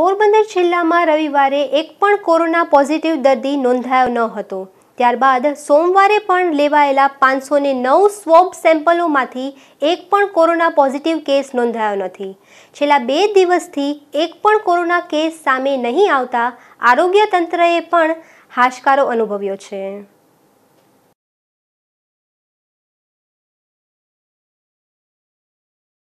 પોરબંદર જિલ્લામાં રવિવારે એક પણ કોરોના પોઝિટિવ દર્દી નોંધાયો ન હતો ત્યારબાદ સોમવારે પણ લેવાયેલા પાંચસો ને નવ સ્વોબ સેમ્પલોમાંથી એક પણ કોરોના પોઝિટિવ કેસ નોંધાયો નથી છેલ્લા બે દિવસથી એક પણ કોરોના કેસ સામે નહીં આવતા આરોગ્ય તંત્રએ પણ હાશકારો અનુભવ્યો છે